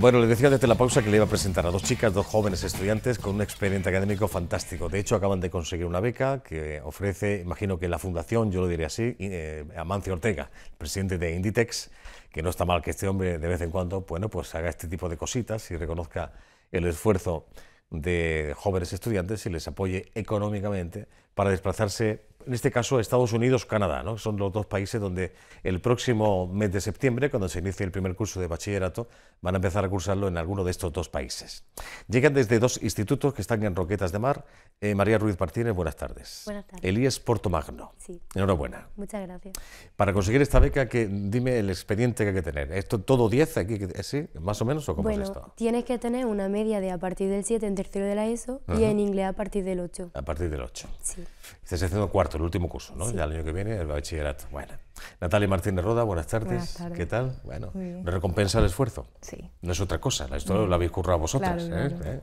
Bueno, les decía desde la pausa que le iba a presentar a dos chicas, dos jóvenes estudiantes con un expediente académico fantástico. De hecho, acaban de conseguir una beca que ofrece, imagino que la fundación, yo lo diría así, eh, Amancio Ortega, presidente de Inditex, que no está mal que este hombre de vez en cuando, bueno, pues haga este tipo de cositas y reconozca el esfuerzo de jóvenes estudiantes y les apoye económicamente para desplazarse, en este caso, a Estados Unidos Canadá. ¿no? Son los dos países donde el próximo mes de septiembre, cuando se inicie el primer curso de bachillerato, van a empezar a cursarlo en alguno de estos dos países. Llegan desde dos institutos que están en Roquetas de Mar. Eh, María Ruiz Martínez, buenas tardes. Buenas tardes. Elías Portomagno. Sí. Enhorabuena. Muchas gracias. Para conseguir esta beca, que, dime el expediente que hay que tener. ¿Esto todo 10 aquí? Eh, ¿Sí? ¿Más o menos? ¿O cómo es esto? Tienes que tener una media de a partir del 7 en tercero de la ESO y en inglés a partir del 8. A partir del 8. Sí sí. Estás haciendo cuarto, el último curso, ¿no? Ya el año que viene, el bachillerato. Bueno. Natalia Martínez Roda, buenas tardes. ¿Qué tal? Bueno, recompensa el esfuerzo. Sí. No es otra cosa, esto mm. lo habéis currado vosotras. Claro, ¿eh?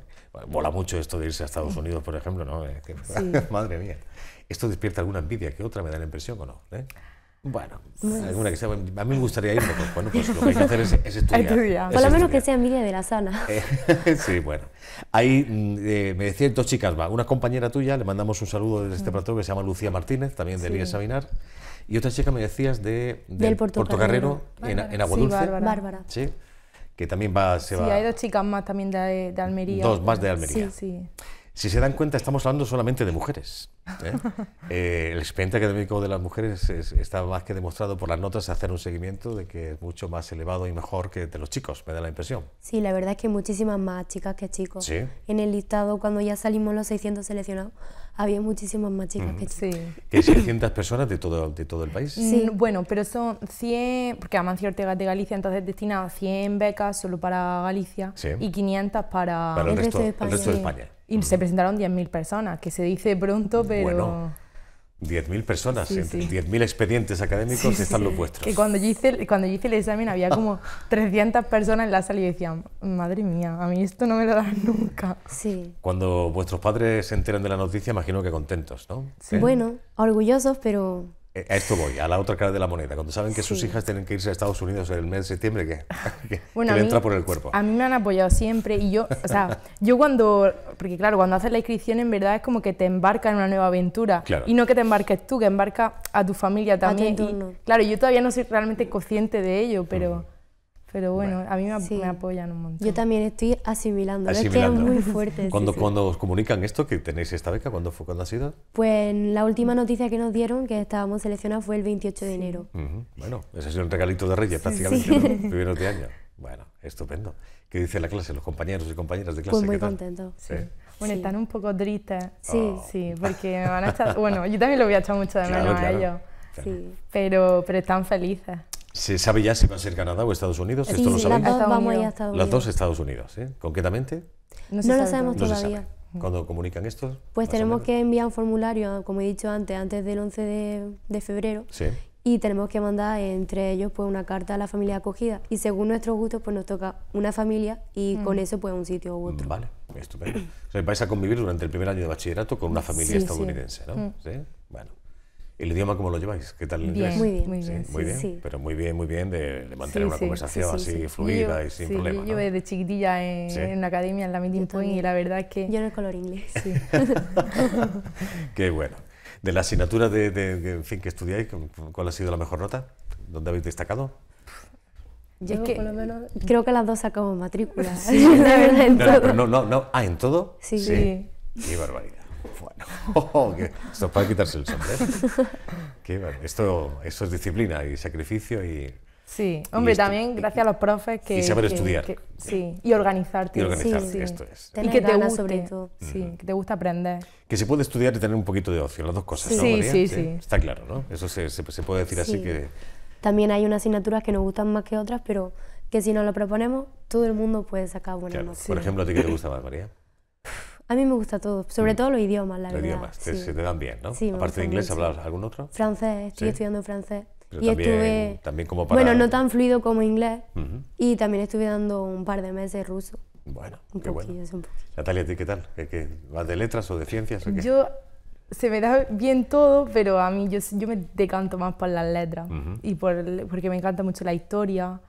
¿Eh? mucho esto de irse a Estados Unidos, por ejemplo, ¿no? Eh, madre mía. ¿Esto despierta alguna envidia que otra, me da la impresión o no? ¿Eh? Bueno, alguna que sea, a mí me gustaría ir, pues, bueno, pues, lo que hay que hacer es, estudiar. Por lo menos que sea envidia de la sana. Eh, sí, bueno. Ahí mm, eh, me decían dos chicas, va, una compañera tuya, le mandamos un saludo desde este plató que se llama Lucía Martínez, también de sí. Sabinar. Y otra chica me decías de, del Portocarrero, en, en Aguadulce. Sí, Bárbara. Sí, que también va, sí, hay dos chicas más también de, Almería. Dos más de Almería. sí. Si se dan cuenta, estamos hablando solamente de mujeres. ¿eh? Eh, el expediente académico de las mujeres está más que demostrado por las notas, hacer un seguimiento de que es mucho más elevado y mejor que de los chicos, me da la impresión. Sí, la verdad es que muchísimas más chicas que chicos. En el listado, cuando ya salimos los 600 seleccionados, había muchísimas más chicas que 600 mm, personas de todo, de todo el país? Mm, bueno, pero son 100, porque Amancio Ortega de Galicia entonces destina 100 becas solo para Galicia y 500 para, el, resto, de España. Y se mm. presentaron 10.000 personas, que se dice pronto, pero... 10.000 personas, 10.000 expedientes académicos están los vuestros. Que cuando yo, hice, cuando yo hice el examen había como 300 personas en la sala y decían, madre mía, a mí esto no me lo darán nunca. Sí. Cuando vuestros padres se enteran de la noticia, imagino que contentos, ¿no? sí ¿Eh? Bueno, orgullosos, pero eh, a esto voy, a la otra cara de la moneda. Cuando saben que sus hijas tienen que irse a Estados Unidos en el mes de septiembre, que, le entra por el cuerpo. A mí me han apoyado siempre y yo, o sea, yo cuando, porque claro, cuando haces la inscripción en verdad es como que te embarca en una nueva aventura y no que te embarques tú, que embarca a tu familia también. claro, yo todavía no soy realmente consciente de ello, pero... Mm pero bueno, a mí me, apoyan un montón. Yo también estoy asimilando, es que es muy fuerte. ¿Cuándo, cuando os comunican esto, que tenéis esta beca? ¿Cuándo, fue, cuando ha sido? Pues la última noticia que nos dieron, que estábamos seleccionados, fue el 28 de enero. Bueno, ese ha sido un regalito de Reyes prácticamente, ¿no? ¿Primero de año. Bueno, estupendo. ¿Qué dice la clase, los compañeros y compañeras de pues clase? Pues muy contentos. Bueno, están un poco tristes. Sí. Oh. Sí, porque me van a echar. Bueno, yo también lo voy a echar mucho de menos a ellos. Sí. Pero, pero están felices. ¿Se sabe ya si va a ser Canadá o Estados Unidos? ¿Esto sí, lo dos, Estados Unidos. ¿Los dos Estados Unidos, ¿eh? ¿Concretamente? No, lo sabemos todavía. cuando ¿Cuándo comunican esto? Pues tenemos que enviar un formulario, como he dicho antes, antes del 11 de, febrero. Sí. Y tenemos que mandar entre ellos pues una carta a la familia acogida. Y según nuestros gustos, pues nos toca una familia y mm. con eso pues un sitio u otro. Mm, vale, estupendo. o sea, vais a convivir durante el primer año de bachillerato con una familia estadounidense, ¿no? Mm. ¿Sí? Bueno. ¿El idioma cómo lo lleváis? ¿Qué tal el inglés? Muy bien, muy bien. muy bien, pero muy bien, muy bien de, mantener una conversación así fluida y sin problemas Yo ¿no? desde chiquitilla en, la academia, en la Meeting Point, y la verdad es que... Yo no es color inglés. Sí. Qué bueno. De la asignatura de, en fin, que estudiáis, ¿cuál ha sido la mejor nota? ¿Dónde habéis destacado? Yo que, por lo menos... creo que las dos sacamos matrículas. Sí. la verdad, en no, todo. No, no, Ah, ¿en todo? Sí. sí. Qué barbaridad. Bueno, oh, oh, esto es para quitarse el sombrero. esto, es disciplina y sacrificio y... Sí, hombre, también gracias a los profes que... Y saber estudiar. sí, y organizarte. Y organizarte, sí, Y que te guste, sobre todo. Sí, que te gusta aprender. Que se puede estudiar y tener un poquito de ocio, las dos cosas, sí, ¿no, Sí, sí, Está claro, ¿no? Eso se, puede decir así que... También hay unas asignaturas que nos gustan más que otras, pero que si nos lo proponemos, todo el mundo puede sacar buenas claro. Por ejemplo, ¿a ti qué te gusta más, María? A mí me gusta todo, sobre mm. todo los idiomas, la los verdad. idiomas, se te dan bien, ¿no? Sí, Aparte de inglés, ¿hablas algún otro? Francés, estoy estudiando francés. y estuve, también como Bueno, no tan fluido como inglés. Y también estuve dando un par de meses ruso. Bueno, qué bueno. Natalia, ¿tú qué tal? vas de letras o de ciencias? O qué? Yo se me da bien todo, pero a mí yo, yo me decanto más por las letras y por, porque me encanta mucho la historia,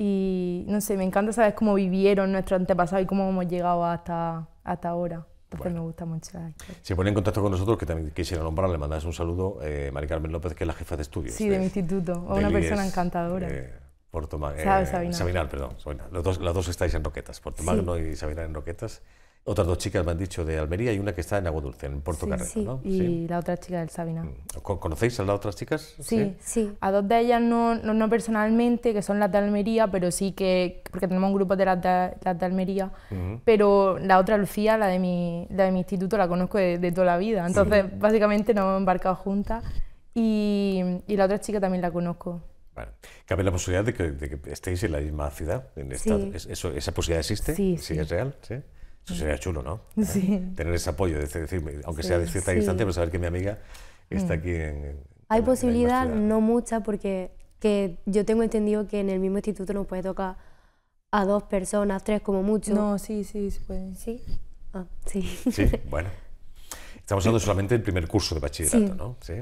y no sé, me encanta saber cómo vivieron nuestros antepasados y cómo hemos llegado hasta, hasta ahora. Entonces me gusta mucho la Se pone en contacto con nosotros, que también quisiera nombrar, le mandas un saludo, eh, Mari Carmen López, que es la jefa de estudios. Sí, de, mi instituto, una persona encantadora. Eh, Porto eh, perdón. las dos estáis en Roquetas, Porto Magno y Sabina en Roquetas. Otras dos chicas me han dicho de Almería y una que está en Agua Dulce, en Puerto sí, sí. Y la otra chica del Sabina. Mm, ¿Conocéis a las otras chicas? Sí, sí. A dos de ellas no, no, personalmente, que son las de Almería, pero sí que, porque tenemos un grupo de las de, Almería, pero la otra Lucía, la de mi, de mi instituto, la conozco de, toda la vida. Entonces, básicamente nos hemos embarcado juntas y, y la otra chica también la conozco. Bueno, cabe la posibilidad de que, estéis en la misma ciudad. En ¿Esa posibilidad existe? Sí, sí. es real? Sí. Eso sería chulo, ¿no? Sí. Tener ese apoyo, este, decir, aunque sea de cierta distancia, pero saber que mi amiga está mm. aquí en... Hay posibilidad, no mucha, porque que yo tengo entendido que en el mismo instituto no puede tocar a dos personas, tres como mucho. No, sí, sí, se puede. Sí. Ah, sí. Sí, bueno. Estamos hablando solamente del primer curso de bachillerato, ¿no? Sí.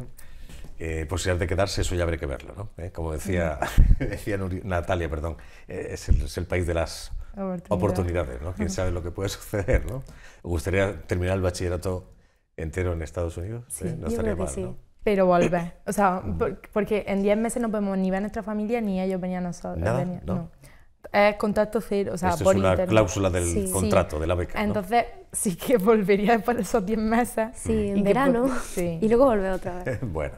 Eh, posibilidad de quedarse, eso ya habrá que verlo, ¿no? Eh, como decía, decía Natalia, perdón, eh, es el país de las oportunidades. ¿no? Quién sabe lo que puede suceder, ¿no? Me gustaría terminar el bachillerato entero en Estados Unidos. ¿eh? Sí, no estaría mal, ¿no? Pero volver. O sea, porque en 10 meses no podemos ni ver a nuestra familia ni ellos venían a nosotros. no. Es contacto cero, o sea, es una cláusula del contrato, de la beca. Entonces, sí que volvería después de esos 10 meses. Sí, mm. en verano. Sí. Y luego volver otra vez. bueno,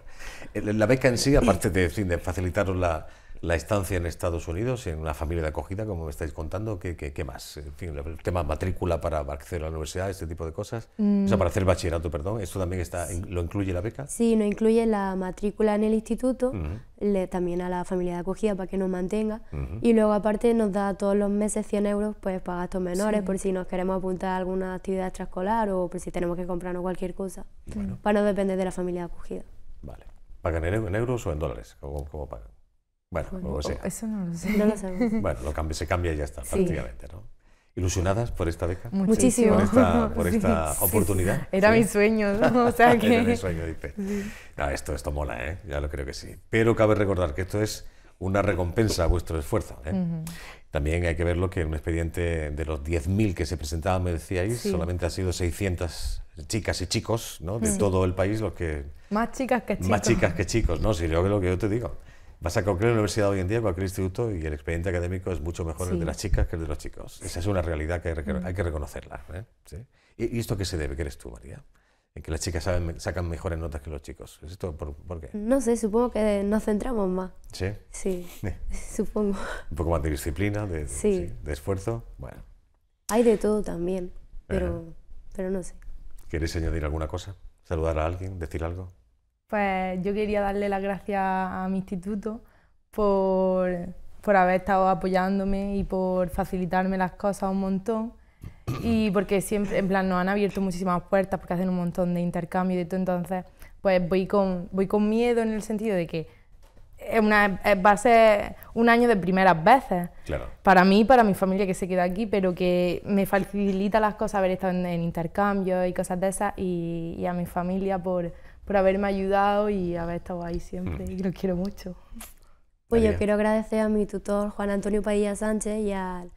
la beca en sí, aparte de, de facilitaros la, la estancia en Estados Unidos, en una familia de acogida, como me estáis contando, ¿qué, más? En fin, el tema matrícula para acceder a la universidad, este tipo de cosas. O sea, mm. para hacer bachillerato, perdón, ¿esto también está, lo incluye la beca? Sí, no incluye la matrícula en el instituto, le, también a la familia de acogida para que nos mantenga. Y luego, aparte, nos da todos los meses 100 euros pues, para gastos menores, por si nos queremos apuntar a alguna actividad extraescolar o por si tenemos que comprarnos cualquier cosa, para no depender de la familia de acogida. Vale. ¿Pagan en euros o en dólares? cómo pagan? Bueno, sea. Eso no lo sé. No lo sabemos. Bueno, se cambia y ya está, prácticamente, ¿no? ¿Ilusionadas por esta beca? Muchísimo. Por esta, por esta oportunidad. Era mi sueño, ¿no? o sea que... Era mi sueño, dice. No, esto, esto mola, ¿eh? Ya lo creo que sí. Pero cabe recordar que esto es una recompensa a vuestro esfuerzo. ¿eh? También hay que verlo que en un expediente de los 10.000 que se presentaban, me decíais, solamente han sido 600 chicas y chicos ¿no? de todo el país los que... Más chicas que chicos. Más chicas que chicos, ¿no? Si yo lo que yo te digo. Vas a cualquier universidad hoy en día, cualquier instituto, y el expediente académico es mucho mejor el de las chicas que el de los chicos. Esa es una realidad que hay, que, reconocerla. ¿eh? ¿Y, esto qué se debe? ¿Qué eres tú, María? ¿En que las chicas saben, sacan mejores notas que los chicos? ¿Es esto por, qué? No sé, supongo que nos centramos más. ¿Sí? Sí, supongo. Un poco más de disciplina, de, esfuerzo. Bueno. Hay de todo también, pero, pero no sé. ¿Quieres añadir alguna cosa? ¿Saludar a alguien? ¿Decir algo? Pues yo quería darle las gracias a mi instituto por, haber estado apoyándome y por facilitarme las cosas un montón y porque siempre, en plan, nos han abierto muchísimas puertas porque hacen un montón de intercambio y todo, entonces pues voy con, miedo en el sentido de que es una, va a ser un año de primeras veces. Para mí, para mi familia que se queda aquí, pero que me facilita las cosas haber estado en, intercambios y cosas de esas, y, a mi familia por, por haberme ayudado y haber estado ahí siempre. Mm. Y lo quiero mucho. Pues yo quiero agradecer a mi tutor Juan Antonio Padilla Sánchez y al,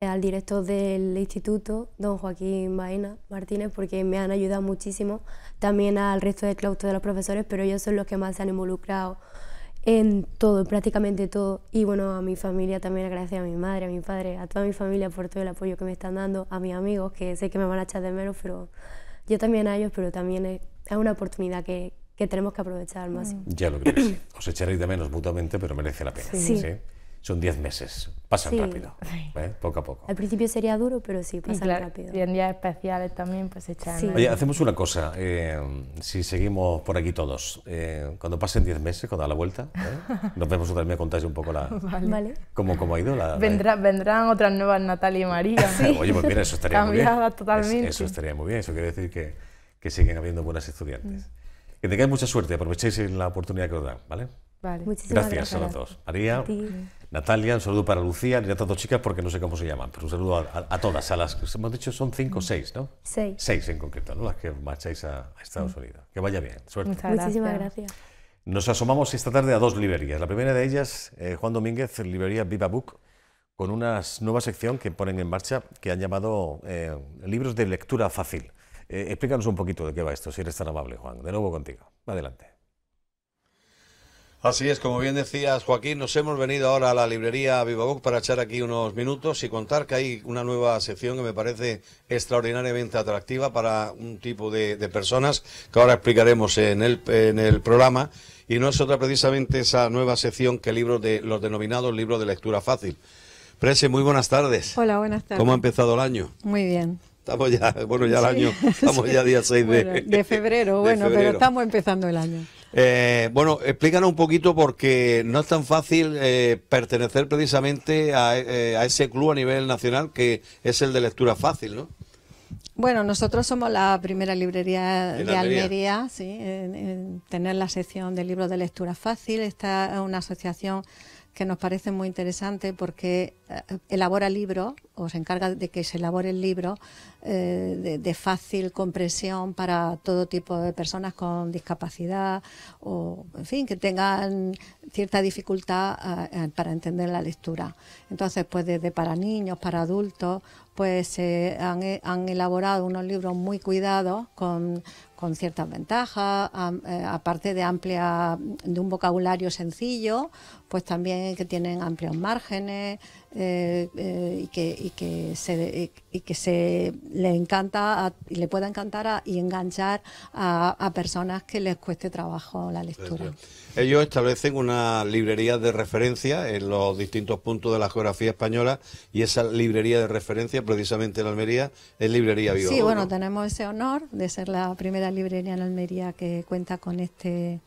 al director del instituto, don Joaquín Baena Martínez, porque me han ayudado muchísimo. También al resto del claustro de los profesores, pero ellos son los que más se han involucrado en todo, prácticamente todo. Y bueno, a mi familia también agradecer a mi madre, a mi padre, a toda mi familia por todo el apoyo que me están dando, a mis amigos que sé que me van a echar de menos, pero yo también a ellos, pero también es una oportunidad que, que tenemos que aprovechar al máximo. Ya lo creo. Sí. Os echaréis de menos mutuamente, pero merece la pena. Sí. Son diez meses, pasan rápido, ¿eh? poco a poco. Al principio sería duro, pero sí, pasan rápido. Y en días especiales también, pues echan. Oye, hacemos una cosa, eh, si seguimos por aquí todos, eh, cuando pasen 10 meses, cuando da la vuelta, nos vemos otra vez, me contáis un poco la, cómo, cómo, ha ido la... Vendrá, Vendrán otras nuevas Natalia y María. Oye, pues mira, eso estaría muy bien. totalmente. eso estaría muy bien, eso quiere decir que que siguen habiendo buenas estudiantes. Mm. Que tengáis mucha suerte, aprovechéis la oportunidad que os dan, ¿vale? Vale. Muchísimas gracias, gracias, a las dos. María, Natalia, un saludo para Lucía, y a todas chicas porque no sé cómo se llaman, pero un saludo a, todas, a las que hemos dicho son cinco o mm. seis, ¿no? Seis. Seis en concreto, ¿no? Las que marcháis a, Estados mm. Unidos. Que vaya bien, suerte. Muchísimas gracias. Nos asomamos esta tarde a dos librerías. La primera de ellas, eh, Juan Domínguez, librería Viva Book, con una nueva sección que ponen en marcha que han llamado eh, libros de lectura fácil. Eh, explícanos un poquito de qué va esto, si eres tan amable, Juan. De nuevo contigo. Adelante. Así es, como bien decías, Joaquín, nos hemos venido ahora a la librería Vivabook para echar aquí unos minutos y contar que hay una nueva sección que me parece extraordinariamente atractiva para un tipo de, personas que ahora explicaremos en el, en el programa y no es otra precisamente esa nueva sección que libro de los denominados libros de lectura fácil. Prese, muy buenas tardes. Hola, buenas tardes. ¿Cómo ha empezado el año? Muy bien. Estamos ya, bueno, ya el año, estamos ya día 6 de, febrero, bueno, pero estamos empezando el año. Eh, bueno, explícanos un poquito porque no es tan fácil eh, pertenecer precisamente eh, a, ese club a nivel nacional que es el de lectura fácil, ¿no? Bueno, nosotros somos la primera librería de Almería, sí, en, en tener la sección de libros de lectura fácil. Esta es una asociación que nos parece muy interesante porque eh, elabora libros o se encarga de que se elabore el libro eh, de, fácil comprensión para todo tipo de personas con discapacidad o, en fin, que tengan cierta dificultad eh, para entender la lectura. Entonces, pues desde para niños, para adultos, pues se han, han, elaborado unos libros muy cuidados con, con ciertas ventajas, eh, aparte de amplia, de un vocabulario sencillo, pues también que tienen amplios márgenes eh, eh, y, que, y, que, se, y le encanta y le pueda encantar y enganchar a, personas que les cueste trabajo la lectura. Ellos establecen una librería de referencia en los distintos puntos de la geografía española y esa librería de referencia precisamente en Almería es Librería Viva. Sí, bueno, tenemos ese honor de ser la primera la librería en Almería que cuenta con este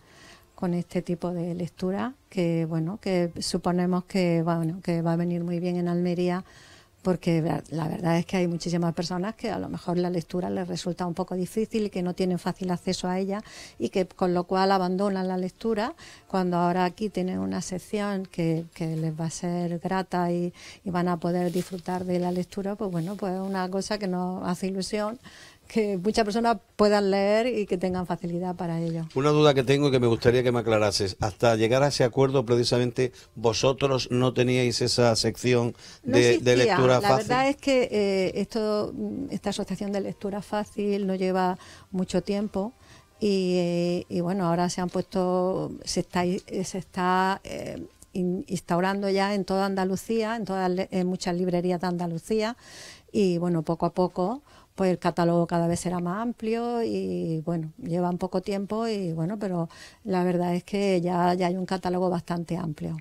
con este tipo de lectura que bueno que suponemos que bueno que va a venir muy bien en Almería porque la verdad es que hay muchísimas personas que a lo mejor la lectura les resulta un poco difícil y que no tienen fácil acceso a ella y que con lo cual abandonan la lectura cuando ahora aquí tienen una sección que, que les va a ser grata y, van a poder disfrutar de la lectura pues bueno pues es una cosa que nos hace ilusión que muchas personas puedan leer y que tengan facilidad para ello. Una duda que tengo y que me gustaría que me aclarases. Hasta llegar a ese acuerdo, precisamente, vosotros no teníais esa sección de, lectura fácil. La verdad es que eh, esto, mm, esta asociación de lectura fácil no lleva mucho tiempo. Y, eh, bueno, ahora se han puesto, se está, eh, se está instaurando ya en toda Andalucía, en, todas en muchas librerías de Andalucía, y bueno, poco a poco pues el catálogo cada vez será más amplio y bueno, lleva un poco tiempo y bueno, pero la verdad es que ya, hay un catálogo bastante amplio.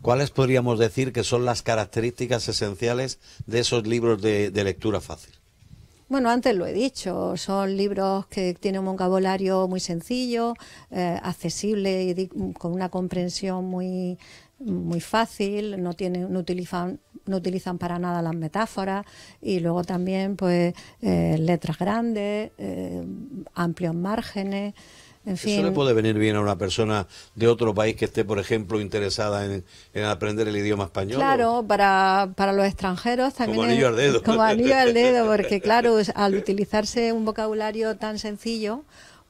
¿Cuáles podríamos decir que son las características esenciales de esos libros de, lectura fácil? Bueno, antes lo he dicho, son libros que tienen un vocabulario muy sencillo, eh, accesible y con una comprensión muy, muy fácil, no, tienen, no utilizan no utilizan para nada las metáforas y luego también pues eh, letras grandes, eh, amplios márgenes. En fin. ¿Eso le puede venir bien a una persona de otro país que esté, por ejemplo, interesada en, aprender el idioma español? Claro, para, para los extranjeros también. Como anillo al dedo. Como anillo al dedo, porque claro, al utilizarse un vocabulario tan sencillo,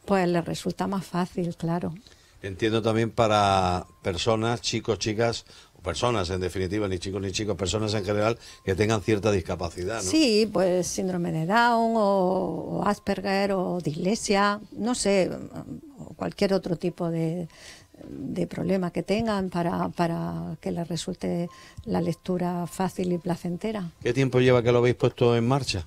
pues le resulta más fácil, claro. Entiendo también para personas, chicos, chicas, personas en definitiva, ni chicos ni chicos, personas en general que tengan cierta discapacidad. ¿no? Sí, pues síndrome de Down o, Asperger o dislexia, no sé, o cualquier otro tipo de, de problema que tengan para, para, que les resulte la lectura fácil y placentera. ¿Qué tiempo lleva que lo habéis puesto en marcha?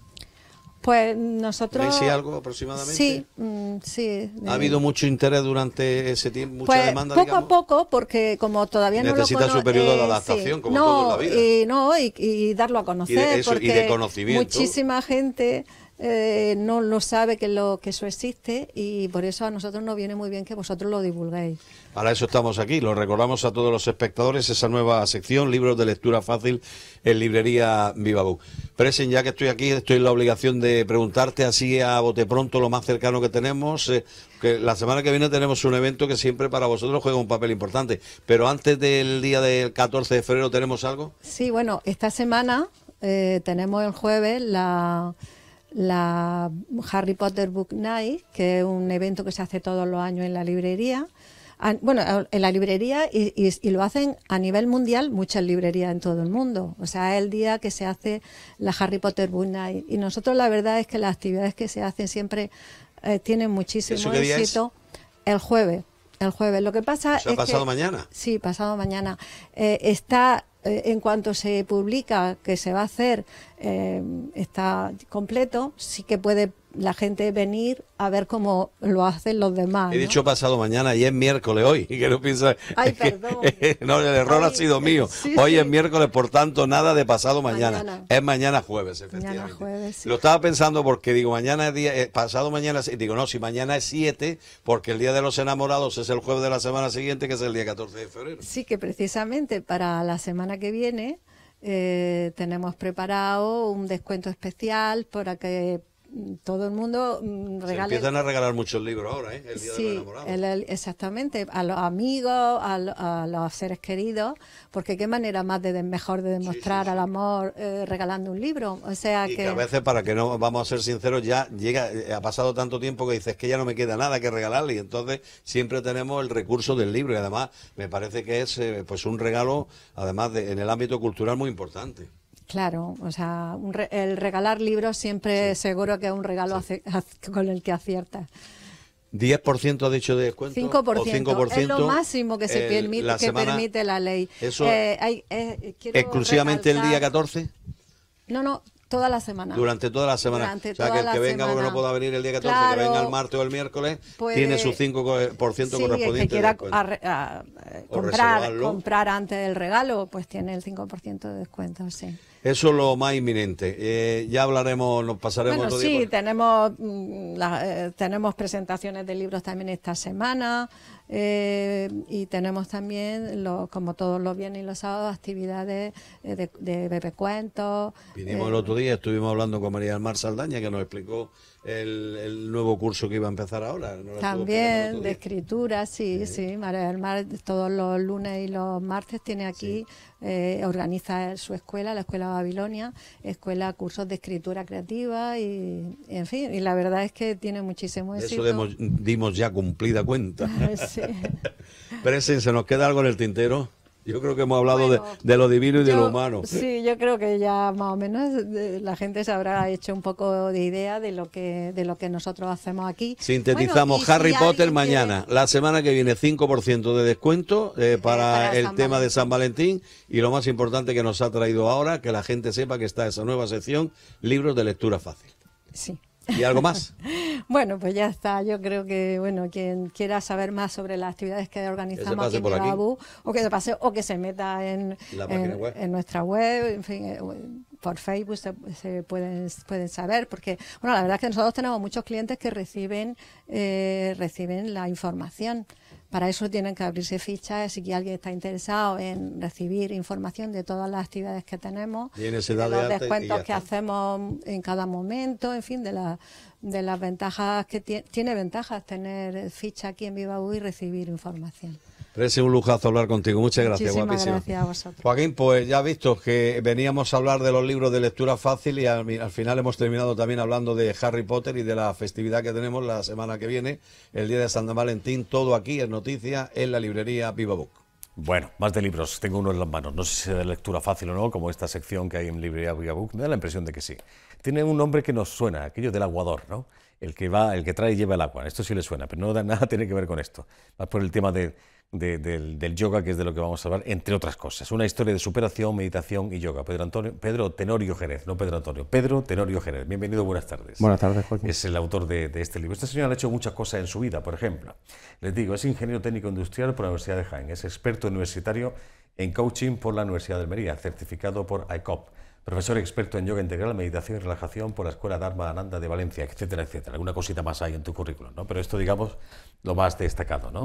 Pues nosotros... ¿Veis algo aproximadamente? Sí, mm, sí. ¿Ha habido mucho interés durante ese tiempo? ¿Mucha pues, demanda, poco a poco, porque como todavía no lo Necesita su periodo de eh, adaptación, como todo en la vida. Y, no, y, darlo a conocer. porque Muchísima gente... Eh, no, sabe que, lo, que eso existe y por eso a nosotros nos viene muy bien que vosotros lo divulguéis. Para eso estamos aquí, lo recordamos a todos los espectadores, esa nueva sección, libros de lectura fácil en librería Vivabú. Presen, ya que estoy aquí, estoy en la obligación de preguntarte así a bote pronto lo más cercano que tenemos. Eh, que la semana que viene tenemos un evento que siempre para vosotros juega un papel importante, pero antes del día del 14 de febrero tenemos algo. Sí, bueno, esta semana eh, tenemos el jueves la la Harry Potter Book Night, que es un evento que se hace todos los años en la librería. Bueno, en la librería y, lo hacen a nivel mundial muchas librerías en todo el mundo. O sea, es el día que se hace la Harry Potter Book Night. Y nosotros la verdad es que las actividades que se hacen siempre eh, tienen muchísimo éxito. El jueves el jueves. Lo que pasa o pasado mañana. Sí, pasado mañana. Eh, está eh, en cuanto se publica que se va a hacer, eh, está completo, sí que puede la gente venir a ver cómo lo hacen los demás. He dicho pasado mañana y es miércoles hoy. Y que no Ay, perdón. no, el error ha sido mío. hoy es miércoles, por tanto, nada de pasado mañana. Es mañana jueves, efectivamente. Lo estaba pensando porque digo, mañana es día. Eh, pasado mañana. Digo, no, si mañana es 7, porque el día de los enamorados es el jueves de la semana siguiente, que es el día 14 de febrero. Sí, que precisamente para la semana que viene. Eh, tenemos preparado un descuento especial para que todo el mundo regala. Mm, Se empiezan a regalar muchos libros ahora, ¿eh? El Día sí, de exactamente, a los amigos, a, los seres queridos, porque qué manera más de, mejor de demostrar al amor eh, regalando un libro. O sea que... a veces, para que no, vamos a ser sinceros, ya llega, eh, ha pasado tanto tiempo que dices que ya no me queda nada que regalarle, y entonces siempre tenemos el recurso del libro, y además me parece que es eh, pues un regalo, además en el ámbito cultural, muy importante. Claro, o sea, el regalar libros siempre seguro que es un regalo con el que acierta 10% ha dicho de descuento. 5%, es lo máximo que se permite, la, que permite la ley. Eh, eh, ¿Exclusivamente el día 14? No, no, Toda la semana. Durante toda la semana. Durante o sea, que el que venga porque no pueda venir el día 14, claro, que venga el martes o el miércoles, pues, tiene su 5% sí, correspondiente. El que quiera eh, comprar, comprar antes del regalo, pues tiene el 5% de descuento, sí. Eso es lo más inminente. Eh, ya hablaremos, nos pasaremos. Bueno, sí, día, pues. tenemos, mm, eh, tenemos presentaciones de libros también esta semana. Eh, y tenemos también, como todos los viernes y los sábados, actividades eh, de, de, Vinimos el otro día, estuvimos hablando con María del Mar Saldaña, que nos explicó el, nuevo curso que iba a empezar ahora. También de escritura, sí, sí. María del Mar todos los lunes y los martes tiene aquí, eh, organiza su escuela, la Escuela Babilonia, escuela cursos de escritura creativa y, en fin, y la verdad es que tiene muchísimo éxito. eso dimos ya cumplida cuenta. sí. ¿se nos queda algo en el tintero? Yo creo que hemos hablado de, lo divino y de lo humano. Sí, yo creo que ya más o menos eh, la gente se habrá hecho un poco de idea de lo que, de lo que nosotros hacemos aquí. Sintetizamos Harry Potter mañana. La semana que viene 5% de descuento eh, eh, para, el tema de San Valentín. Y lo más importante que nos ha traído ahora, que la gente sepa que está esa nueva sección, libros de lectura fácil. Sí. ¿Y algo más? bueno, pues ya está. Yo creo que, bueno, quien quiera saber más sobre las actividades que organizamos aquí en Abu, o que se pase, o que se meta en, en, nuestra web, en fin eh, por Facebook se, se, pueden, pueden saber, porque bueno, la verdad es que nosotros tenemos muchos clientes que reciben, eh, reciben la información. Para eso tienen que abrirse fichas si alguien está interesado en recibir información de todas las actividades que tenemos, de los descuentos que hacemos en cada momento, en fin, de, las ventajas que tiene, tiene ventajas tener ficha aquí en Viva U y recibir información. Es un lujazo hablar contigo. Muchas gracias, Muchísimas gracias a vosotros. Joaquín, pues ya visto que veníamos a hablar de los libros de lectura fácil y al, final hemos terminado también hablando de Harry Potter y de la festividad que tenemos la semana que viene, el día de San Valentín. Todo aquí en Noticias, en la librería Viva Book. Bueno, más de libros. Tengo uno en las manos. No sé si es de lectura fácil o no, como esta sección que hay en librería Viva Book. Me da la impresión de que sí. Tiene un nombre que nos suena, aquello del aguador, ¿no? El que va, el que trae y lleva el agua. Esto sí le suena, pero no da nada tiene que ver con esto. Más por el tema de del, yoga, que es de lo que vamos a hablar, entre otras cosas. Una historia de superación, meditación y yoga. Pedro, Antonio, Pedro Tenorio Jerez, no Pedro Antonio, Pedro Tenorio Jerez. Bienvenido, buenas tardes. Buenas tardes, Jorge. Es el autor de, este libro. Este señor ha hecho muchas cosas en su vida, por ejemplo. Les digo, es ingeniero técnico industrial por la Universidad de Jaén, es experto universitario en coaching por la Universidad de Almería, certificado por ICOP. Profesor experto en yoga integral, meditación y relajación por la Escuela Dharma Ananda de Valencia, etcétera, etcétera. Alguna cosita más hay en tu currículum, ¿no? Pero esto, digamos, lo más destacado, ¿no?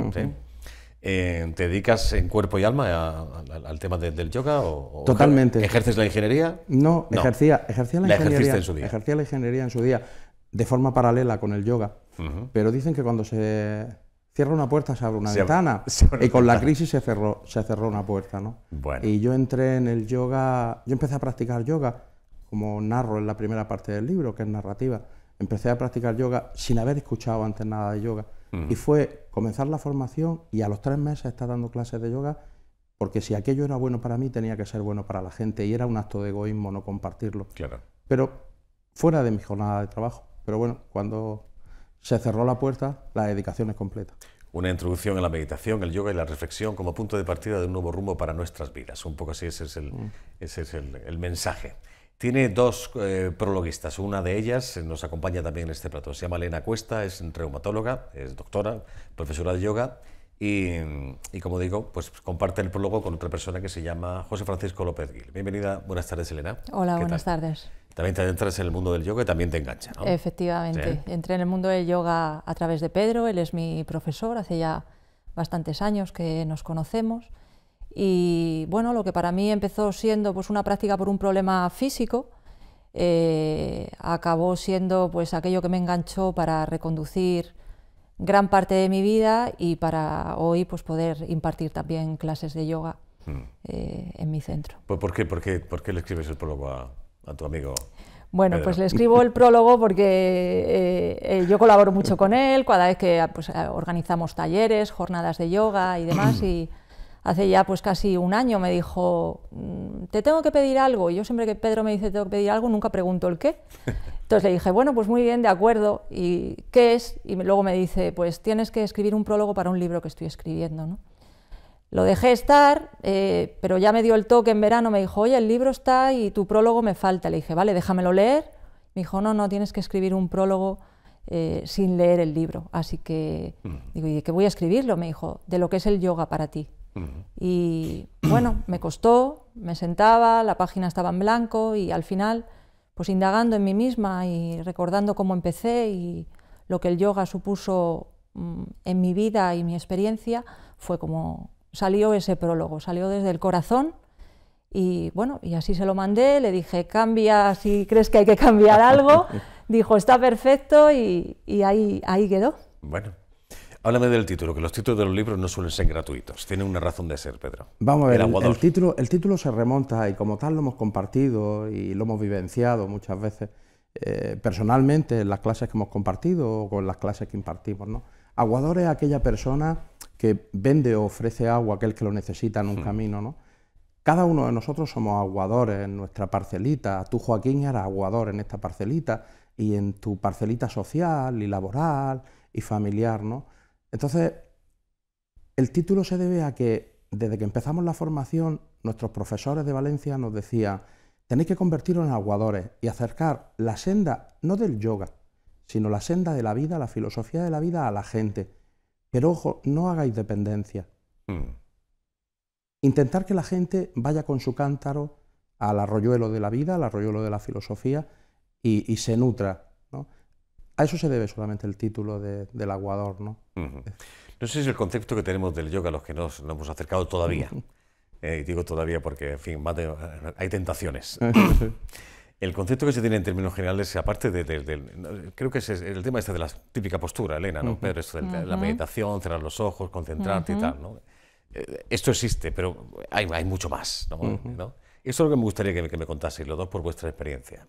Eh, ¿Te dedicas en cuerpo y alma al tema del yoga? O, Totalmente. ¿Ejerces la ingeniería? No, Ejercía, ejercía, la, ingeniería. En su día. Ejercía la ingeniería en su día, de forma paralela con el yoga. Pero dicen que cuando se cierra una puerta se abre una ventana. y con la crisis se cerró, se cerró una puerta, ¿no? Y yo entré en el yoga, yo empecé a practicar yoga, como narro en la primera parte del libro, que es narrativa. Empecé a practicar yoga sin haber escuchado antes nada de yoga y fue comenzar la formación y a los tres meses estar dando clases de yoga, porque si aquello era bueno para mí, tenía que ser bueno para la gente y era un acto de egoísmo no compartirlo. Claro. Pero fuera de mi jornada de trabajo. Pero bueno, cuando se cerró la puerta, la dedicación es completa. Una introducción a la meditación, el yoga y la reflexión como punto de partida de un nuevo rumbo para nuestras vidas. Un poco así ese es el mm. mensaje. Tiene dos eh, prologuistas. Una de ellas eh, nos acompaña también en este plato. Se llama Elena Cuesta, es reumatóloga, es doctora, profesora de yoga y, como digo, pues comparte el prólogo con otra persona que se llama José Francisco López Gil. Bienvenida, buenas tardes Elena. Hola, buenas tardes. También te adentras en el mundo del yoga y también te engancha, ¿no? Efectivamente, entré en el mundo del yoga a través de Pedro, él es mi profesor, hace ya bastantes años que nos conocemos y bueno, lo que para mí empezó siendo pues, una práctica por un problema físico, eh, acabó siendo pues, aquello que me enganchó para reconducir gran parte de mi vida y para hoy pues, poder impartir también clases de yoga hmm. eh, en mi centro. Pues, ¿Por, por, qué, por, qué, le escribes el prólogo a, tu amigo? Bueno, pues le escribo el prólogo porque eh, yo colaboro mucho con él, cada vez que pues, organizamos talleres, jornadas de yoga y demás, hmm. y hace ya pues casi un año me dijo, mm, te tengo que pedir algo. Y yo siempre que Pedro me dice, te tengo que pedir algo, nunca pregunto el qué. Entonces le dije, bueno, pues muy bien, de acuerdo. ¿Y qué es? Y luego me dice, pues tienes que escribir un prólogo para un libro que estoy escribiendo. ¿no? Lo dejé estar, eh, pero ya me dio el toque en verano, me dijo, oye, el libro está y tu prólogo me falta. Le dije, vale, déjamelo leer. Me dijo, no, no, tienes que escribir un prólogo eh, sin leer el libro. Así que, mm. digo, ¿y qué voy a escribirlo? Me dijo, de lo que es el yoga para ti. Y bueno, me costó, me sentaba, la página estaba en blanco y al final, pues indagando en mí misma y recordando cómo empecé y lo que el yoga supuso mm, en mi vida y mi experiencia, fue como salió ese prólogo, salió desde el corazón. Y bueno, y así se lo mandé, le dije, cambia si crees que hay que cambiar algo. Dijo, está perfecto y, ahí, ahí quedó. Bueno, Háblame del título, que los títulos de los libros no suelen ser gratuitos. Tienen una razón de ser, Pedro. Vamos a ver, el, el, título, el título se remonta y como tal lo hemos compartido y lo hemos vivenciado muchas veces eh, personalmente en las clases que hemos compartido o con las clases que impartimos. ¿no? Aguador es aquella persona que vende o ofrece agua a aquel que lo necesita en un hmm. camino. ¿no? Cada uno de nosotros somos aguadores en nuestra parcelita. Tú, Joaquín, eras aguador en esta parcelita y en tu parcelita social y laboral y familiar. ¿no? Entonces, el título se debe a que desde que empezamos la formación, nuestros profesores de Valencia nos decían, tenéis que convertiros en aguadores y acercar la senda, no del yoga, sino la senda de la vida, la filosofía de la vida a la gente. Pero ojo, no hagáis dependencia. Mm. Intentar que la gente vaya con su cántaro al arroyuelo de la vida, al arroyuelo de la filosofía y, se nutra. A eso se debe solamente el título del aguador, ¿no? No sé si es el concepto que tenemos del yoga, a los que nos, hemos acercado todavía. Eh, y digo todavía porque, en fin, eh, hay tentaciones. Ah, el concepto que se tiene en términos generales, aparte de, creo que es el tema este de la típica postura, Elena, ¿no? Pero esto de, la meditación, cerrar los ojos, concentrarte y tal, ¿no? Eh, esto existe, pero hay, mucho más, ¿no? Eso es lo que me gustaría que me, que me contaseis los dos por vuestra experiencia.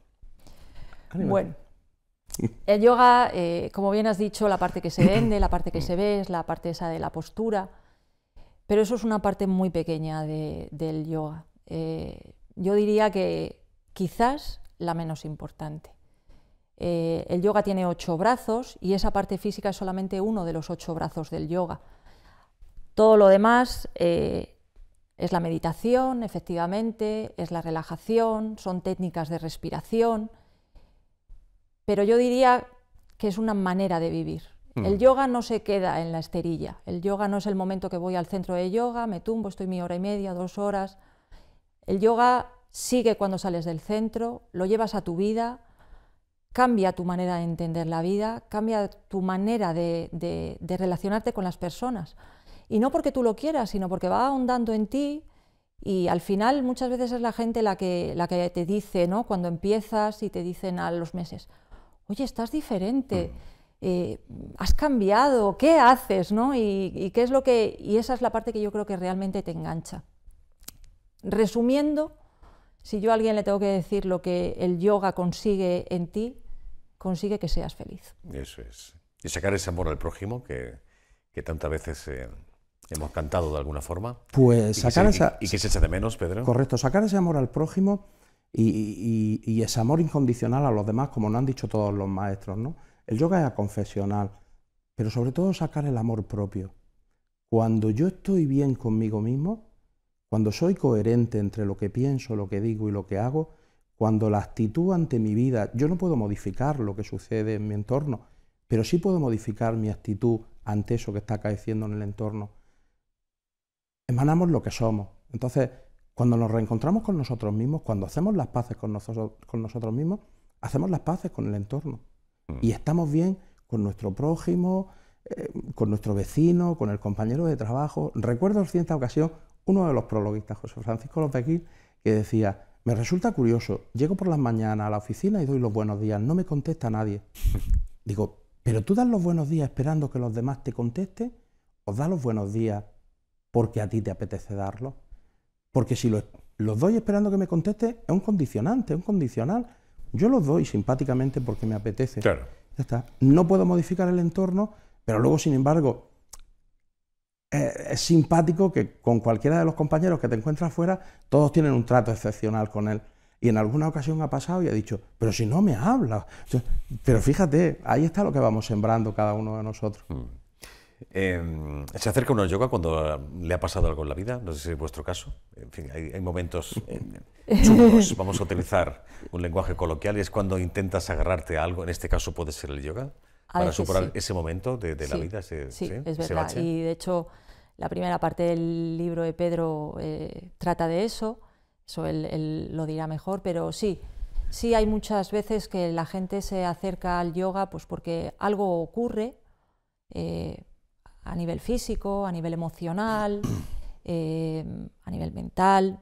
Bueno. El yoga, eh, como bien has dicho, la parte que se vende, la parte que se ve, es la parte esa de la postura, pero eso es una parte muy pequeña del yoga. Eh, yo diría que quizás la menos importante. Eh, el yoga tiene ocho brazos y esa parte física es solamente uno de los ocho brazos del yoga. Todo lo demás es la meditación, efectivamente, es la relajación, son técnicas de respiración, pero yo diría que es una manera de vivir. Mm. El yoga no se queda en la esterilla. El yoga no es el momento que voy al centro de yoga, me tumbo, estoy mi hora y media, dos horas. El yoga sigue cuando sales del centro, lo llevas a tu vida, cambia tu manera de entender la vida, cambia tu manera de, relacionarte con las personas. Y no porque tú lo quieras, sino porque va ahondando en ti, y al final muchas veces es la gente la que, la que te dice, ¿no? Cuando empiezas y te dicen a los meses, oye, estás diferente, mm. eh, has cambiado, ¿qué haces? ¿no? Y, qué es lo que, y esa es la parte que yo creo que realmente te engancha. Resumiendo, si yo a alguien le tengo que decir lo que el yoga consigue en ti, consigue que seas feliz. Eso es. Y sacar ese amor al prójimo que, que tantas veces eh, hemos cantado de alguna forma. Pues sacar Y, y que se echa de menos, Pedro. Correcto, sacar ese amor al prójimo y, ese amor incondicional a los demás, como nos han dicho todos los maestros. ¿no? El yoga es confesional, pero sobre todo sacar el amor propio. Cuando yo estoy bien conmigo mismo, cuando soy coherente entre lo que pienso, lo que digo y lo que hago, cuando la actitud ante mi vida, yo no puedo modificar lo que sucede en mi entorno, pero sí puedo modificar mi actitud ante eso que está acaeciendo en el entorno. Emanamos lo que somos. Entonces, cuando nos reencontramos con nosotros mismos, cuando hacemos las paces con nosotros, con nosotros mismos, hacemos las paces con el entorno. Mm. Y estamos bien con nuestro prójimo, eh, con nuestro vecino, con el compañero de trabajo. Recuerdo en cierta ocasión uno de los prologuistas, José Francisco López Gil, que decía, me resulta curioso, llego por las mañanas a la oficina y doy los buenos días, no me contesta nadie. Digo, pero tú das los buenos días esperando que los demás te contesten o das los buenos días porque a ti te apetece darlos. Porque si los, doy esperando que me conteste, es un condicionante, es un condicional. Yo los doy simpáticamente porque me apetece. Claro. Ya está. No puedo modificar el entorno, pero luego, sin embargo, eh, es simpático que con cualquiera de los compañeros que te encuentras fuera, todos tienen un trato excepcional con él. Y en alguna ocasión ha pasado y ha dicho, pero si no me habla. Pero fíjate, ahí está lo que vamos sembrando cada uno de nosotros. Mm. Em, se acerca uno al yoga cuando ah, le ha pasado algo en la vida, no sé si es vuestro caso. En fin, hay, momentos eh, vamos a utilizar un lenguaje coloquial, y es cuando intentas agarrarte a algo, en este caso puede ser el yoga, ah, para superar ese momento de, la vida. sí, ¿sí? es verdad. Y de hecho, la primera parte del libro de Pedro eh, trata de eso, eso él, lo dirá mejor, pero sí. Sí, hay muchas veces que la gente se acerca al yoga pues porque algo ocurre, eh, a nivel físico, a nivel emocional, eh, a nivel mental.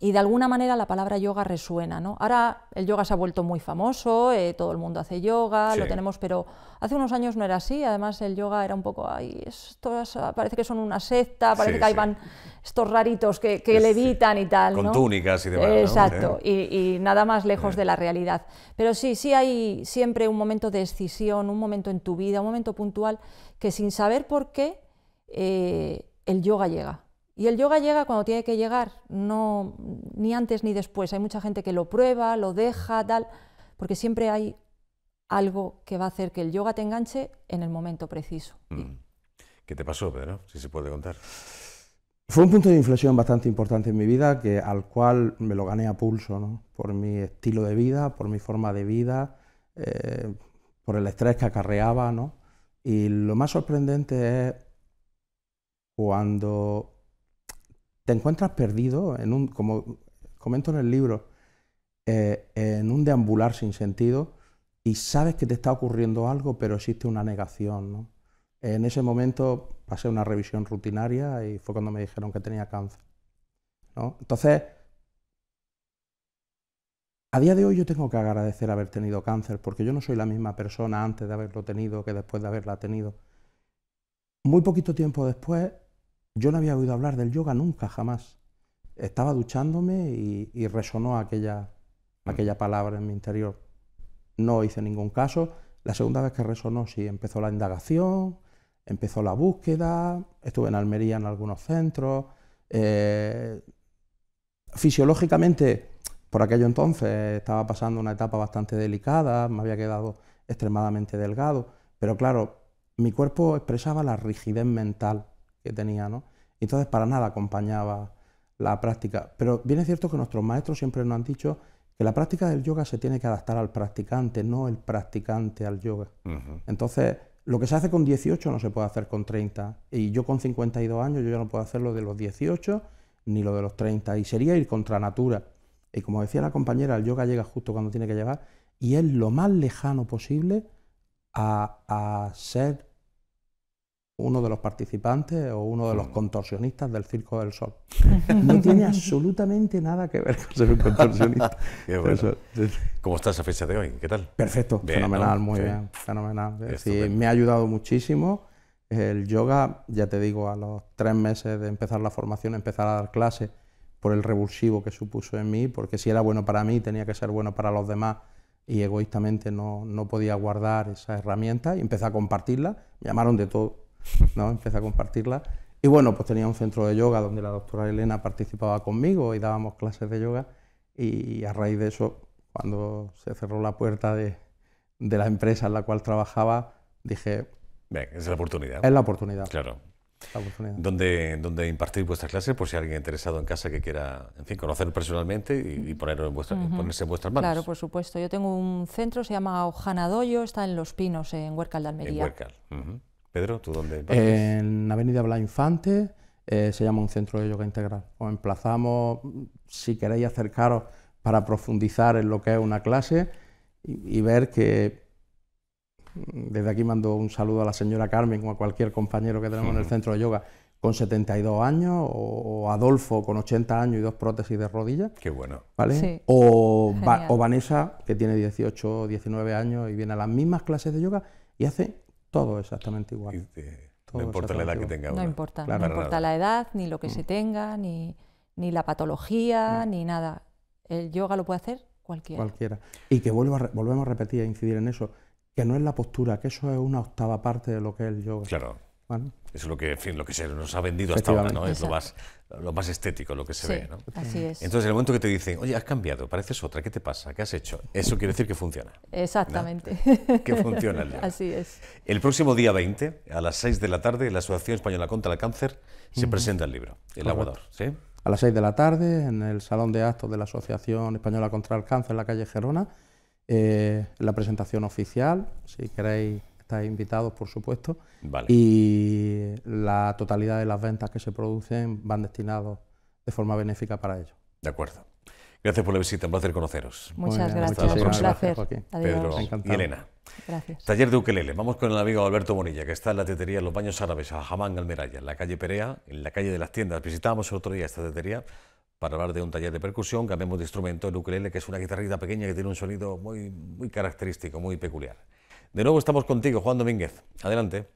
Y de alguna manera la palabra yoga resuena, ¿no? Ahora el yoga se ha vuelto muy famoso, eh, todo el mundo hace yoga, lo tenemos, pero hace unos años no era así. Además el yoga era un poco, ay, esto parece que son una secta, parece que ahí van estos raritos que, que levitan y tal, Con túnicas y demás. exacto, y, nada más lejos de la realidad. Pero sí, sí hay siempre un momento de decisión un momento en tu vida, un momento puntual que sin saber por qué eh, el yoga llega. Y el yoga llega cuando tiene que llegar, no, ni antes ni después. Hay mucha gente que lo prueba, lo deja, tal, porque siempre hay algo que va a hacer que el yoga te enganche en el momento preciso. Mm. ¿Qué te pasó, Pedro? Si se puede contar. Fue un punto de inflexión bastante importante en mi vida, que, al cual me lo gané a pulso, ¿no? por mi estilo de vida, por mi forma de vida, eh, por el estrés que acarreaba. ¿no? Y lo más sorprendente es cuando te encuentras perdido, en un, como comento en el libro, eh, en un deambular sin sentido y sabes que te está ocurriendo algo, pero existe una negación. ¿no? En ese momento pasé una revisión rutinaria y fue cuando me dijeron que tenía cáncer. ¿no? Entonces, a día de hoy yo tengo que agradecer haber tenido cáncer, porque yo no soy la misma persona antes de haberlo tenido que después de haberla tenido. Muy poquito tiempo después, yo no había oído hablar del yoga nunca, jamás. Estaba duchándome y, resonó aquella, mm. aquella palabra en mi interior. No hice ningún caso. La segunda vez que resonó, sí, empezó la indagación, empezó la búsqueda, estuve en Almería en algunos centros. Eh, fisiológicamente por aquello entonces estaba pasando una etapa bastante delicada, me había quedado extremadamente delgado, pero claro, mi cuerpo expresaba la rigidez mental que tenía, ¿no? Entonces para nada acompañaba la práctica. Pero bien es cierto que nuestros maestros siempre nos han dicho que la práctica del yoga se tiene que adaptar al practicante, no el practicante al yoga. Entonces, lo que se hace con 18 no se puede hacer con 30. Y yo con 52 años yo ya no puedo hacer lo de los 18 ni lo de los 30. Y sería ir contra natura. Y como decía la compañera, el yoga llega justo cuando tiene que llegar y es lo más lejano posible a, ser uno de los participantes o uno de los mm. contorsionistas del Circo del Sol. No tiene absolutamente nada que ver con ser un contorsionista. ¿Cómo estás a fecha de hoy? ¿Qué tal? Perfecto, fenomenal, muy bien, fenomenal. Sí, me ha ayudado muchísimo. El yoga, ya te digo, a los tres meses de empezar la formación, empezar a dar clases por el revulsivo que supuso en mí, porque si era bueno para mí tenía que ser bueno para los demás y egoístamente no, podía guardar esa herramienta y empecé a compartirla llamaron de todo, ¿no? empecé a compartirla y bueno, pues tenía un centro de yoga donde la doctora Elena participaba conmigo y dábamos clases de yoga y a raíz de eso, cuando se cerró la puerta de, la empresa en la cual trabajaba, dije... es la oportunidad. Es la oportunidad. Claro. Donde, donde impartir vuestras clases por si alguien interesado en casa que quiera en conocer personalmente y, ponerse en vuestras manos. Claro, por supuesto. Yo tengo un centro, se llama Ojanadoyo, está en Los Pinos, en Huercal de Almería. En Huercal. Pedro, ¿tú dónde? en Avenida Bla Infante eh, se llama un centro de yoga integral. Os emplazamos, si queréis acercaros para profundizar en lo que es una clase y ver que desde aquí mando un saludo a la señora Carmen o a cualquier compañero que tenemos en el centro de yoga con 72 años, o, Adolfo con 80 años y dos prótesis de rodilla. Qué bueno. ¿Vale? O, o, Vanessa, que tiene 18 19 años y viene a las mismas clases de yoga y hace todo exactamente igual. no importa la edad que tenga. No importa, no importa la edad, ni lo que mm. se tenga, ni, la patología, mm. ni nada. El yoga lo puede hacer cualquiera. Cualquiera. Y que vuelva, volvemos a repetir, a incidir en eso que no es la postura, que eso es una octava parte de lo que es el yoga. Claro. Eso es lo que, en fin, lo que se nos ha vendido hasta ahora, ¿no? Es lo más, lo más estético, lo que se ve, ¿no? Así es. Entonces, en el momento que te dicen, oye, has cambiado, pareces otra, ¿qué te pasa? ¿Qué has hecho? Eso quiere decir que funciona. Exactamente. Que funciona el Así es. El próximo día 20, a las 6 de la tarde, la Asociación Española contra el Cáncer se presenta el libro, El Aguador, ¿sí? A las 6 de la tarde, en el Salón de Actos de la Asociación Española contra el Cáncer, en la calle Gerona, eh, la presentación oficial, si queréis estáis invitados, por supuesto. Y la totalidad de las ventas que se producen van destinados de forma benéfica para ello. De acuerdo. Gracias por la visita, un placer conoceros. Muchas gracias, un placer. Pedro Encantado. y Elena. Gracias. Taller de Ukelele. Vamos con el amigo Alberto Bonilla, que está en la tetería Los Baños Árabes, a Jamán Almeraya, en la calle Perea, en la calle de las tiendas. Visitábamos el otro día esta tetería para hablar de un taller de percusión, cambiamos de instrumento, el ukelele, que es una guitarrita pequeña que tiene un sonido muy, muy característico, muy peculiar. De nuevo estamos contigo, Juan Domínguez. Adelante.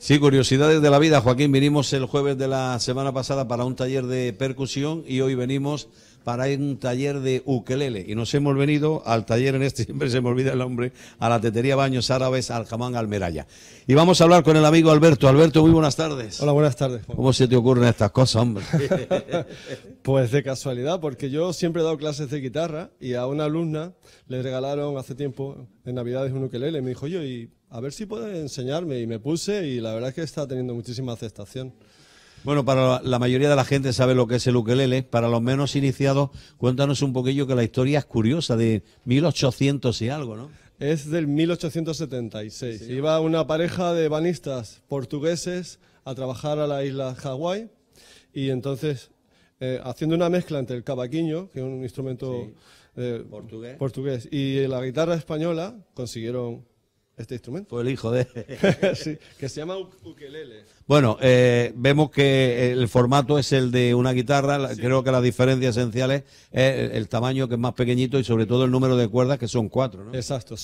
Sí, curiosidades de la vida, Joaquín. Vinimos el jueves de la semana pasada para un taller de percusión y hoy venimos para ir a un taller de ukelele y nos hemos venido al taller en este, siempre se me olvida el nombre, a la tetería Baños Árabes, al jamán Almeraya. Y vamos a hablar con el amigo Alberto. Alberto, muy buenas tardes. Hola, buenas tardes. ¿Cómo se te ocurren estas cosas, hombre? pues de casualidad, porque yo siempre he dado clases de guitarra y a una alumna le regalaron hace tiempo, en Navidades, un ukelele y me dijo, yo, y a ver si puede enseñarme. Y me puse y la verdad es que está teniendo muchísima aceptación. Bueno, para la mayoría de la gente sabe lo que es el ukelele. Para los menos iniciados, cuéntanos un poquillo que la historia es curiosa, de 1800 y algo, ¿no? Es del 1876. Iba una pareja de banistas portugueses a trabajar a la isla Hawái y entonces, eh, haciendo una mezcla entre el cavaquinho, que es un instrumento eh, portugués, y la guitarra española, consiguieron este instrumento. Fue el hijo de... que se llama ukelele. Bueno, eh, vemos que el formato es el de una guitarra. Creo que la diferencia esencial es eh, el, tamaño, que es más pequeñito, y sobre todo el número de cuerdas, que son cuatro, ¿no? Exacto.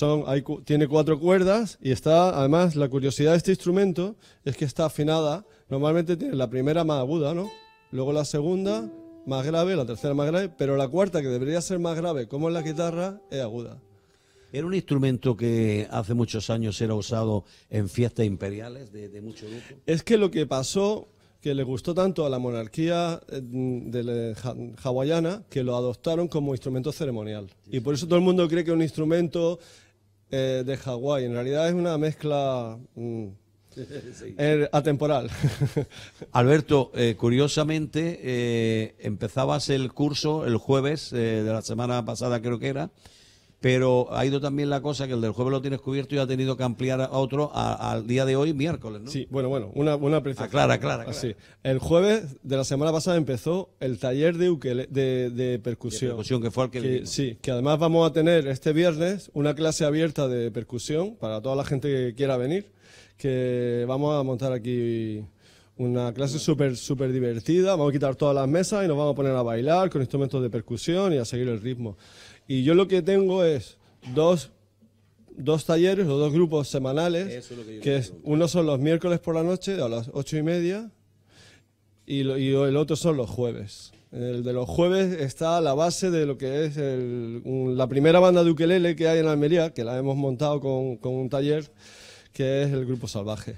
tiene cuatro cuerdas y está, además, la curiosidad de este instrumento es que está afinada. Normalmente tiene la primera más aguda, ¿no? Luego la segunda más grave, la tercera más grave, pero la cuarta, que debería ser más grave, como en la guitarra, es aguda. Era un instrumento que hace muchos años era usado en fiestas imperiales de, mucho lujo. Es que lo que pasó que le gustó tanto a la monarquía eh, de hawaiana que lo adoptaron como instrumento ceremonial. Y por eso todo el mundo cree que es un instrumento eh, de Hawái. En realidad es una mezcla mm, er, atemporal. Alberto, eh, curiosamente, empezabas el curso el jueves de la semana pasada, creo que era pero ha ido también la cosa que el del jueves lo tienes cubierto y ha tenido que ampliar a otro al día de hoy, miércoles, ¿no? Sí, bueno, bueno, una, una Aclara, Clara, aclara. Así. El jueves de la semana pasada empezó el taller de, de, de, percusión. De percusión, que fue al que, Sí, que además vamos a tener este viernes una clase abierta de percusión para toda la gente que quiera venir, que vamos a montar aquí una clase súper súper divertida, vamos a quitar todas las mesas y nos vamos a poner a bailar con instrumentos de percusión y a seguir el ritmo. Y yo lo que tengo es dos, talleres o dos grupos semanales, que, uno son los miércoles por la noche a las ocho y media y, el otro son los jueves. El de los jueves está la base de lo que es la primera banda de ukelele que hay en Almería, que la hemos montado con, un taller, que es el Grupo Salvaje.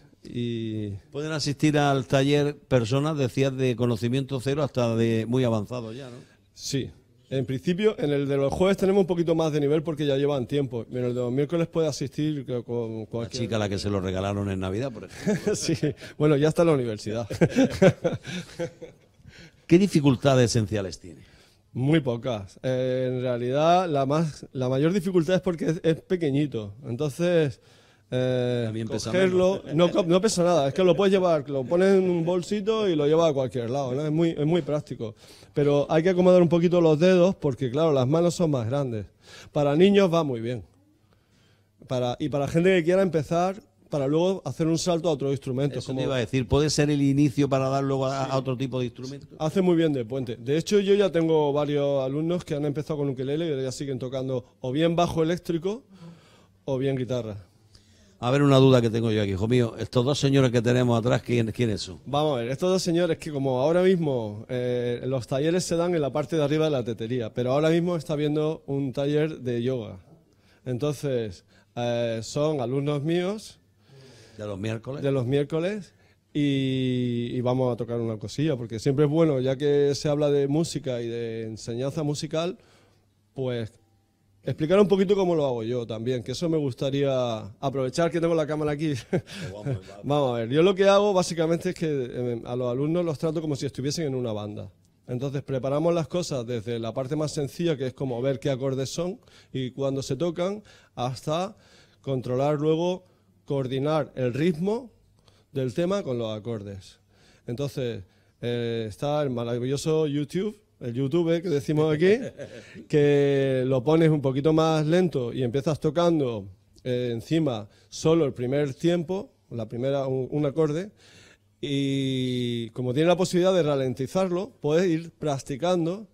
Pueden asistir al taller personas, decías, de conocimiento cero hasta de muy avanzado ya, ¿no? Sí, en principio, en el de los jueves tenemos un poquito más de nivel porque ya llevan tiempo. En el de los miércoles puede asistir con cualquier... La chica a la que se lo regalaron en Navidad, por ejemplo. sí, bueno, ya está en la universidad. ¿Qué dificultades esenciales tiene? Muy pocas. Eh, en realidad, la, más, la mayor dificultad es porque es pequeñito. Entonces eh, cogerlo, no, pesa nada, es que lo puedes llevar, lo pones en un bolsito y lo llevas a cualquier lado, es, muy, es muy práctico. Pero hay que acomodar un poquito los dedos porque, claro, las manos son más grandes. Para niños va muy bien. Para, y para gente que quiera empezar, para luego hacer un salto a otro instrumento. ¿Qué iba a decir, puede ser el inicio para dar luego a, otro tipo de instrumento. Hace muy bien de puente. De hecho, yo ya tengo varios alumnos que han empezado con un ukelele y ya siguen tocando o bien bajo eléctrico o bien guitarra. A ver, una duda que tengo yo aquí, hijo mío. Estos dos señores que tenemos atrás, ¿quién, ¿quiénes son? Vamos a ver, estos dos señores que como ahora mismo eh, los talleres se dan en la parte de arriba de la tetería, pero ahora mismo está viendo un taller de yoga. Entonces, eh, son alumnos míos. De los miércoles. De los miércoles. y, vamos a tocar una cosilla, porque siempre es bueno, ya que se habla de música y de enseñanza musical, pues Explicar un poquito cómo lo hago yo también, que eso me gustaría aprovechar que tengo la cámara aquí. Vamos a ver, yo lo que hago básicamente es que eh, a los alumnos los trato como si estuviesen en una banda. Entonces preparamos las cosas desde la parte más sencilla, que es como ver qué acordes son y cuándo se tocan, hasta controlar luego, coordinar el ritmo del tema con los acordes. Entonces eh, está el maravilloso YouTube el YouTube que decimos aquí, que lo pones un poquito más lento y empiezas tocando eh, encima solo el primer tiempo, la primera, un, un, acorde, y como tiene la posibilidad de ralentizarlo, puedes ir practicando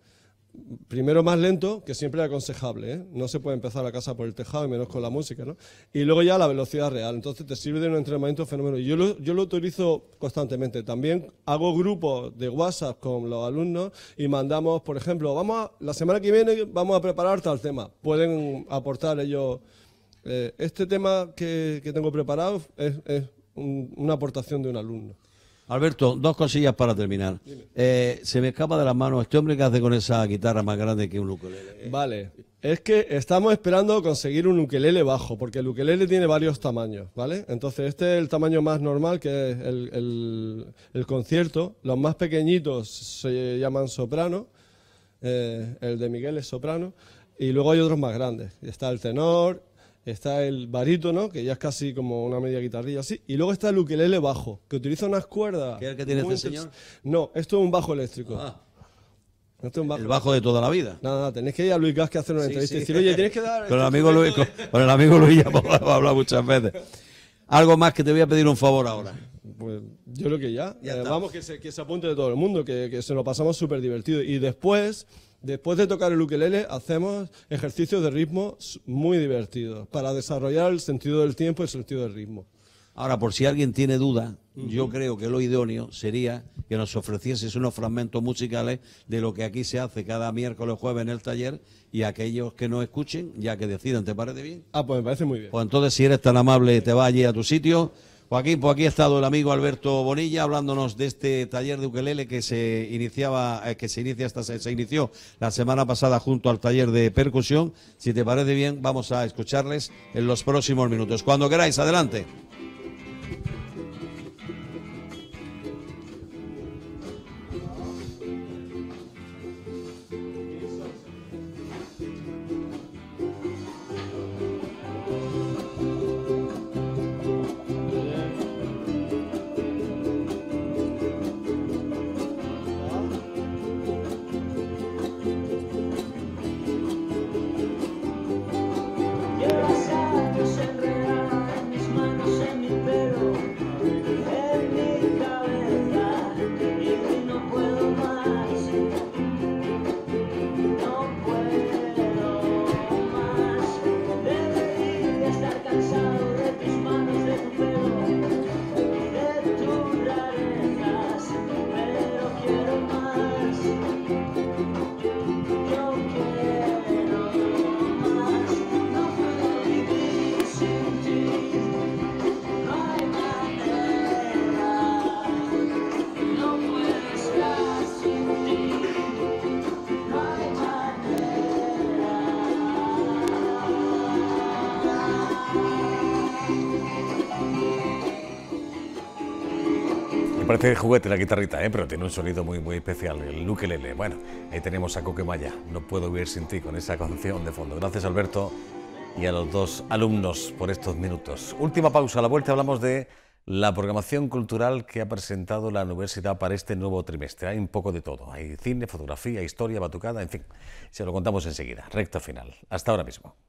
primero más lento, que siempre es aconsejable, ¿eh? no se puede empezar la casa por el tejado y menos con la música, ¿no? Y luego ya la velocidad real, entonces te sirve de un entrenamiento fenomenal. Yo lo, yo lo utilizo constantemente, también hago grupos de WhatsApp con los alumnos y mandamos, por ejemplo, vamos la semana que viene vamos a preparar tal tema, pueden aportar ellos, eh, este tema que, tengo preparado es, una aportación de un alumno. Alberto, dos cosillas para terminar. Eh, se me escapa de las manos este hombre que hace con esa guitarra más grande que un ukelele. ¿eh? Vale, es que estamos esperando conseguir un ukelele bajo, porque el ukelele tiene varios tamaños, ¿vale? Entonces este es el tamaño más normal, que es el, concierto. Los más pequeñitos se llaman soprano, eh, el de Miguel es soprano, y luego hay otros más grandes. Está el tenor, está el barítono, que ya es casi como una media guitarrilla así, y luego está el ukelele bajo, que utiliza unas cuerdas. ¿Qué es el que tiene este señor? No, esto es un bajo eléctrico. Ah. El bajo de toda la vida. Nada, nada, tenéis que ir a Luis Gas que hacer una entrevista y decir, oye, tienes que dar. Con el este amigo Luis, con, el amigo Luis ya hemos hablado muchas veces. Algo más que te voy a pedir un favor ahora. Pues yo creo que ya. Eh, vamos, que se, apunte de todo el mundo, que, que se lo pasamos súper divertido. Y después. Después de tocar el ukelele, hacemos ejercicios de ritmo muy divertidos para desarrollar el sentido del tiempo y el sentido del ritmo. Ahora, por si alguien tiene duda, yo creo que lo idóneo sería que nos ofrecieses unos fragmentos musicales de lo que aquí se hace cada miércoles jueves en el taller y aquellos que no escuchen, ya que decidan, ¿te parece bien? Ah, pues me parece muy bien. Pues entonces, si eres tan amable, te vas allí a tu sitio Joaquín, pues aquí ha estado el amigo Alberto Bonilla hablándonos de este taller de ukelele que se iniciaba, eh, que se inicia hasta se inició la semana pasada junto al taller de percusión. Si te parece bien, vamos a escucharles en los próximos minutos. Cuando queráis, adelante. Este juguete la guitarrita, ¿eh? pero tiene un sonido muy, muy especial, el Lele. Bueno, ahí tenemos a Coque Maya, No puedo vivir sin ti, con esa canción de fondo. Gracias, Alberto, y a los dos alumnos por estos minutos. Última pausa, a la vuelta hablamos de la programación cultural que ha presentado la universidad para este nuevo trimestre. Hay un poco de todo, hay cine, fotografía, historia, batucada, en fin. Se lo contamos enseguida, recto final. Hasta ahora mismo.